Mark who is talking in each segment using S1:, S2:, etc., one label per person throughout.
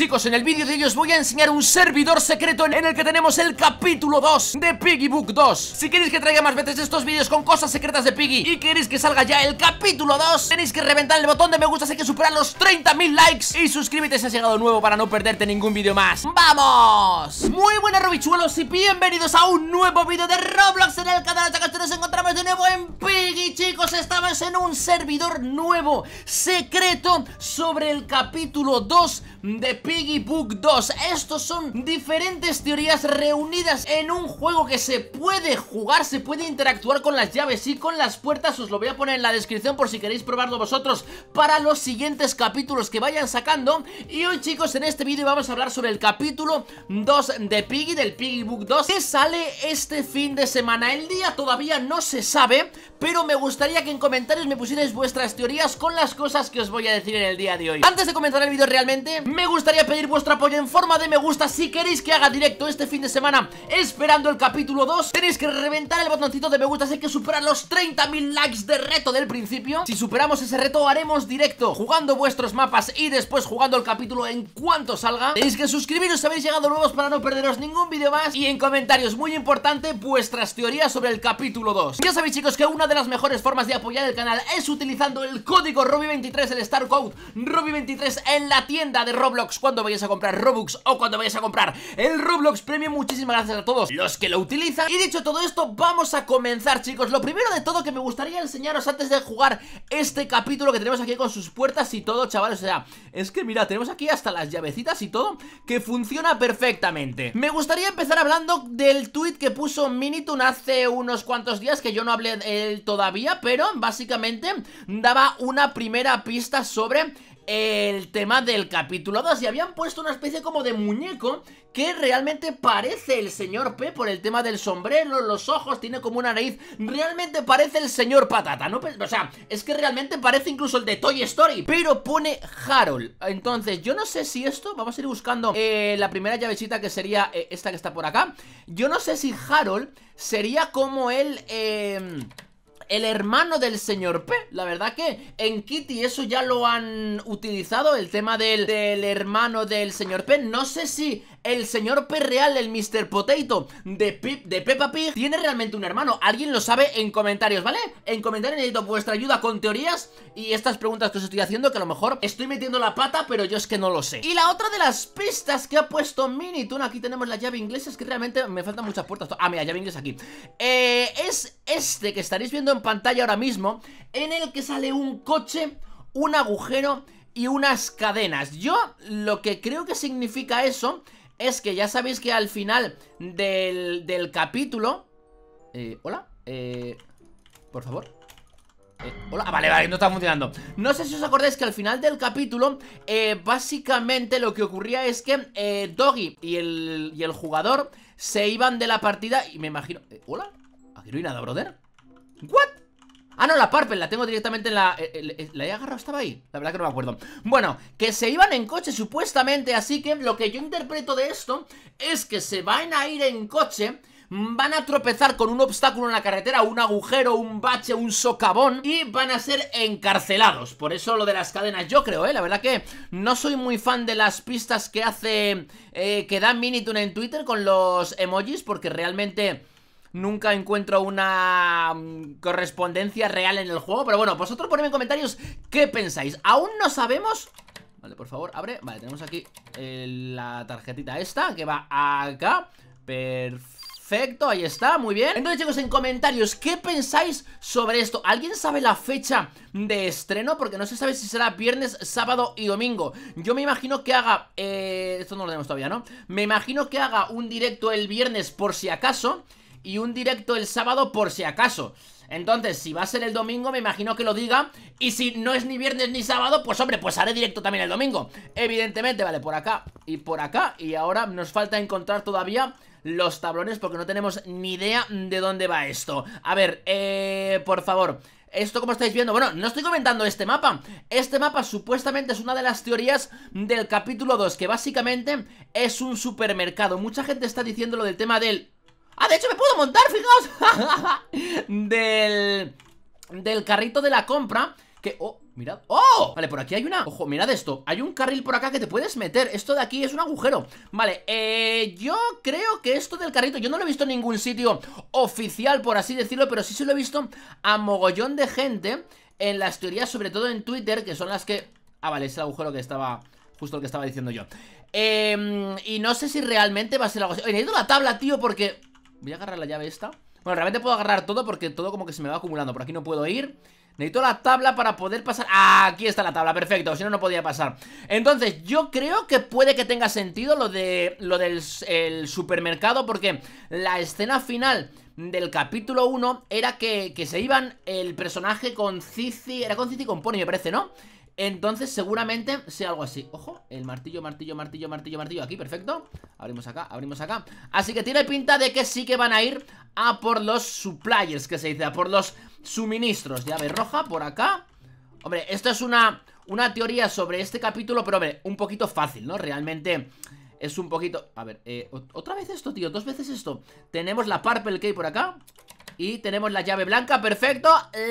S1: Chicos, en el vídeo de hoy os voy a enseñar un servidor secreto en el que tenemos el capítulo 2 de Piggy Book 2 Si queréis que traiga más veces estos vídeos con cosas secretas de Piggy y queréis que salga ya el capítulo 2 Tenéis que reventar el botón de me gusta, hay que superar los 30.000 likes Y suscríbete si has llegado nuevo para no perderte ningún vídeo más ¡Vamos! Muy buenas Robichuelos y bienvenidos a un nuevo vídeo de Roblox en el canal que nos encontramos de nuevo en Piggy Chicos, estamos en un servidor nuevo, secreto, sobre el capítulo 2 de Piggy Book 2 Estos son diferentes teorías reunidas en un juego que se puede jugar, se puede interactuar con las llaves y con las puertas Os lo voy a poner en la descripción por si queréis probarlo vosotros para los siguientes capítulos que vayan sacando Y hoy chicos en este vídeo vamos a hablar sobre el capítulo 2 de Piggy, del Piggy Book 2 Que sale este fin de semana, el día todavía no se sabe pero me gustaría que en comentarios me pusierais vuestras teorías con las cosas que os voy a decir en el día de hoy Antes de comenzar el vídeo realmente, me gustaría pedir vuestro apoyo en forma de me gusta si queréis que haga directo este fin de semana Esperando el capítulo 2, tenéis que reventar el botoncito de me gusta si que superar los 30.000 likes de reto del principio Si superamos ese reto haremos directo jugando vuestros mapas y después jugando el capítulo en cuanto salga Tenéis que suscribiros si habéis llegado nuevos para no perderos ningún vídeo más Y en comentarios, muy importante, vuestras teorías sobre el capítulo 2 Ya sabéis chicos que una de las mejores formas de apoyar el canal es utilizando el código robi 23 el Star Code 23 en la tienda de Roblox cuando vayas a comprar Robux o cuando vayas a comprar el Roblox Premium. Muchísimas gracias a todos los que lo utilizan. Y dicho todo esto, vamos a comenzar, chicos. Lo primero de todo que me gustaría enseñaros antes de jugar este capítulo que tenemos aquí con sus puertas y todo, chavales. O sea, es que mira, tenemos aquí hasta las llavecitas y todo que funciona perfectamente. Me gustaría empezar hablando del tweet que puso Minitun hace unos cuantos días que yo no hablé el todavía, pero básicamente daba una primera pista sobre el tema del capítulo 2 y habían puesto una especie como de muñeco que realmente parece el señor P por el tema del sombrero, los ojos, tiene como una nariz, realmente parece el señor Patata, ¿no? O sea, es que realmente parece incluso el de Toy Story, pero pone Harold. Entonces, yo no sé si esto, vamos a ir buscando eh, la primera llavecita que sería eh, esta que está por acá, yo no sé si Harold sería como el... Eh, el hermano del señor P. La verdad que en Kitty eso ya lo han utilizado, el tema del, hermano del señor P. No sé si el señor Perreal, el Mr. Potato de, Pip, de Peppa Pig, tiene realmente un hermano. Alguien lo sabe en comentarios, ¿vale? En comentarios necesito vuestra ayuda con teorías y estas preguntas que os estoy haciendo, que a lo mejor estoy metiendo la pata, pero yo es que no lo sé. Y la otra de las pistas que ha puesto Minitune, aquí tenemos la llave inglesa, es que realmente me faltan muchas puertas. Ah, mira, llave inglesa aquí. Eh, es este que estaréis viendo en pantalla ahora mismo, en el que sale un coche, un agujero y unas cadenas. Yo lo que creo que significa eso es que ya sabéis que al final del, capítulo... Eh, hola, eh, por favor. Eh, hola, vale, vale, no está funcionando No sé si os acordáis que al final del capítulo eh, Básicamente lo que ocurría es que Doggy y el, y el, jugador Se iban de la partida Y me imagino... hola, aquí no hay nada, brother ¿What? Ah, no, la parpel, la tengo directamente en la... Eh, eh, eh, ¿La he agarrado? ¿Estaba ahí? La verdad que no me acuerdo Bueno, que se iban en coche supuestamente Así que lo que yo interpreto de esto Es que se van a ir en coche van a tropezar con un obstáculo en la carretera, un agujero, un bache, un socavón y van a ser encarcelados. Por eso lo de las cadenas, yo creo, ¿eh? La verdad que no soy muy fan de las pistas que hace, que da Minitune en Twitter con los emojis porque realmente Nunca encuentro una mm, correspondencia real en el juego Pero bueno, vosotros ponedme en comentarios qué pensáis Aún no sabemos... Vale, por favor, abre Vale, tenemos aquí eh, la tarjetita esta Que va acá Perfecto ahí está, muy bien Entonces chicos, en comentarios, ¿qué pensáis sobre esto? ¿Alguien sabe la fecha de estreno? Porque no se sabe si será viernes, sábado y domingo Yo me imagino que haga... Eh, esto no lo tenemos todavía, ¿no? Me imagino que haga un directo el viernes por si acaso y un directo el sábado por si acaso. Entonces, si va a ser el domingo, me imagino que lo diga. Y si no es ni viernes ni sábado, pues hombre, pues haré directo también el domingo. Evidentemente, vale, por acá y por acá. Y ahora nos falta encontrar todavía los tablones porque no tenemos ni idea de dónde va esto. A ver, eh, por favor... Esto como estáis viendo, bueno, no estoy comentando este mapa Este mapa supuestamente es una de las teorías del capítulo 2 Que básicamente es un supermercado Mucha gente está diciendo lo del tema del Ah, de hecho me puedo montar, fijaos Del... Del carrito de la compra Que... Oh, mirad ¡Oh! Vale, por aquí hay una... Ojo, mirad esto Hay un carril por acá que te puedes meter Esto de aquí es un agujero Vale, eh... Yo creo que esto del carrito Yo no lo he visto en ningún sitio oficial, por así decirlo Pero sí se lo he visto a mogollón de gente En las teorías, sobre todo en Twitter Que son las que... Ah, vale, es el agujero que estaba... Justo lo que estaba diciendo yo eh, Y no sé si realmente va a ser algo así Oye, la tabla, tío, porque... Voy a agarrar la llave esta Bueno, realmente puedo agarrar todo porque todo como que se me va acumulando Por aquí no puedo ir Necesito la tabla para poder pasar ¡Ah! Aquí está la tabla, perfecto, si no, no podía pasar Entonces, yo creo que puede que tenga sentido Lo de lo del supermercado Porque la escena final del capítulo 1 Era que, que se iban el personaje con Cici Era con Cici y con Pony, me parece, ¿no? Entonces seguramente sea algo así Ojo, el martillo, martillo, martillo, martillo, martillo Aquí, perfecto Abrimos acá, abrimos acá Así que tiene pinta de que sí que van a ir a por los suppliers, que se dice A por los suministros Llave roja por acá Hombre, esto es una, una teoría sobre este capítulo Pero hombre, un poquito fácil, ¿no? Realmente es un poquito... A ver, eh, otra vez esto, tío, dos veces esto Tenemos la Purple Key por acá y tenemos la llave blanca, perfecto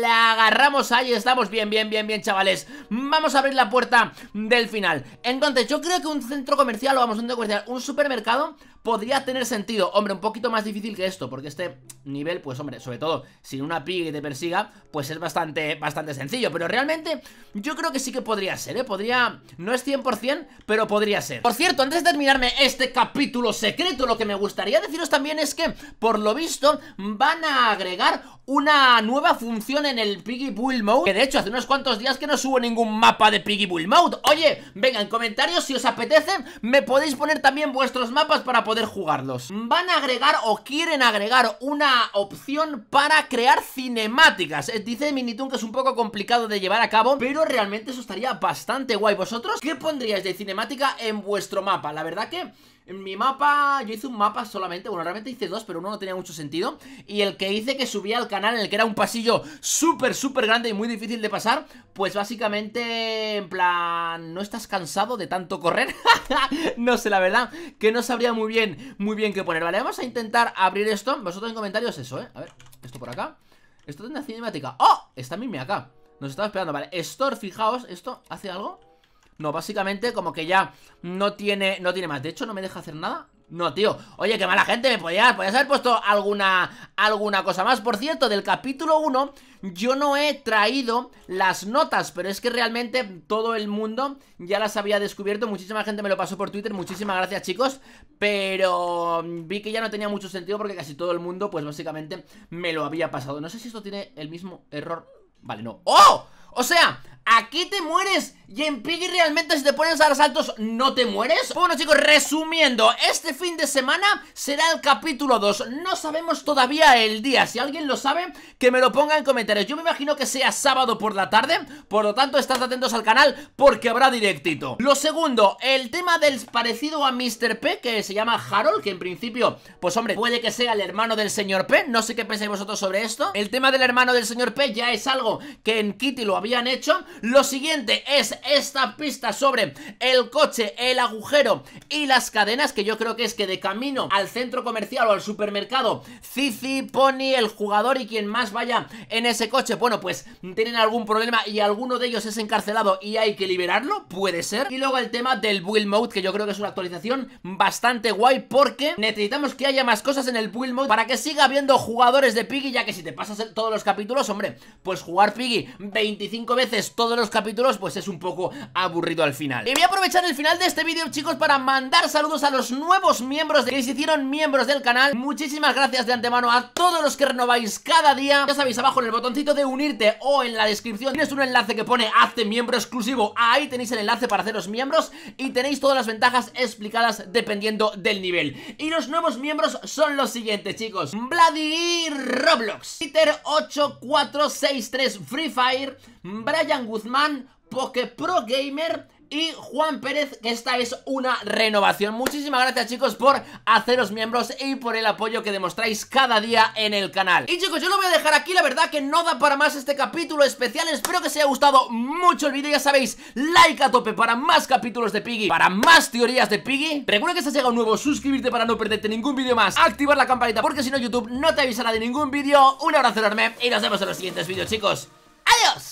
S1: La agarramos, ahí estamos, bien, bien, bien, bien, chavales Vamos a abrir la puerta del final Entonces, yo creo que un centro comercial, o vamos, un centro comercial, un supermercado podría tener sentido. Hombre, un poquito más difícil que esto, porque este nivel, pues hombre, sobre todo sin una pig que te persiga, pues es bastante, bastante sencillo. Pero realmente yo creo que sí que podría ser, ¿eh? Podría, no es 100%, pero podría ser. Por cierto, antes de terminarme este capítulo secreto, lo que me gustaría deciros también es que, por lo visto, van a agregar una nueva función en el Piggy Bull Mode Que de hecho hace unos cuantos días que no subo ningún mapa de Piggy Bull Mode Oye, venga, en comentarios si os apetece Me podéis poner también vuestros mapas para poder jugarlos Van a agregar o quieren agregar una opción para crear cinemáticas eh, Dice Minitun que es un poco complicado de llevar a cabo Pero realmente eso estaría bastante guay ¿Vosotros qué pondríais de cinemática en vuestro mapa? La verdad que... En mi mapa, yo hice un mapa solamente, bueno, realmente hice dos, pero uno no tenía mucho sentido Y el que hice que subía al canal en el que era un pasillo súper, súper grande y muy difícil de pasar, pues básicamente, en plan, ¿no estás cansado de tanto correr? no sé, la verdad, que no sabría muy bien, muy bien qué poner. Vale, vamos a intentar abrir esto. Vosotros en comentarios eso, ¿eh? A ver, esto por acá. Esto tiene cinemática. ¡Oh! Está Mimi acá. Nos estaba esperando, vale. Store, fijaos, ¿esto hace algo? No, básicamente como que ya no tiene, no tiene más. De hecho, no me deja hacer nada. No, tío. Oye, qué mala gente, me podía haber puesto alguna, alguna cosa más. Por cierto, del capítulo 1 yo no he traído las notas, pero es que realmente todo el mundo ya las había descubierto. Muchísima gente me lo pasó por Twitter, muchísimas gracias chicos. Pero vi que ya no tenía mucho sentido porque casi todo el mundo, pues básicamente, me lo había pasado. No sé si esto tiene el mismo error. Vale, no. ¡Oh! O sea, ¿Aquí te mueres? ¿Y en Piggy realmente si te pones a los saltos no te mueres? Bueno chicos, resumiendo, este fin de semana será el capítulo 2 No sabemos todavía el día, si alguien lo sabe, que me lo ponga en comentarios Yo me imagino que sea sábado por la tarde, por lo tanto estad atentos al canal porque habrá directito Lo segundo, el tema del parecido a Mr. P, que se llama Harold, que en principio, pues hombre, puede que sea el hermano del señor P No sé qué pensáis vosotros sobre esto El tema del hermano del señor P ya es algo que en Kitty lo habían hecho lo siguiente es esta pista sobre el coche, el agujero y las cadenas, que yo creo que es que de camino al centro comercial o al supermercado, Cici, Pony, el jugador y quien más vaya en ese coche, bueno, pues tienen algún problema y alguno de ellos es encarcelado y hay que liberarlo, puede ser. Y luego el tema del build mode, que yo creo que es una actualización bastante guay porque necesitamos que haya más cosas en el build mode para que siga habiendo jugadores de Piggy, ya que si te pasas todos los capítulos, hombre, pues jugar Piggy 25 veces todos los capítulos, pues es un poco aburrido al final. Y voy a aprovechar el final de este vídeo, chicos, para mandar saludos a los nuevos miembros que se hicieron miembros del canal. Muchísimas gracias de antemano a todos los que renováis cada día. Ya sabéis, abajo en el botoncito de unirte o en la descripción tienes un enlace que pone hazte miembro exclusivo. Ahí tenéis el enlace para haceros miembros y tenéis todas las ventajas explicadas dependiendo del nivel. Y los nuevos miembros son los siguientes, chicos. Vladi Roblox, Peter 8463 Free Fire, Brian Guzmán, Poke Pro Gamer y Juan Pérez, que esta es una renovación. Muchísimas gracias chicos por haceros miembros y por el apoyo que demostráis cada día en el canal. Y chicos, yo lo voy a dejar aquí, la verdad que no da para más este capítulo especial. Espero que os haya gustado mucho el vídeo, ya sabéis, like a tope para más capítulos de Piggy, para más teorías de Piggy. Recuerda que si has llegado nuevo, suscribirte para no perderte ningún vídeo más, activar la campanita porque si no YouTube no te avisará de ningún vídeo. Un abrazo enorme y nos vemos en los siguientes vídeos chicos. ¡Adiós!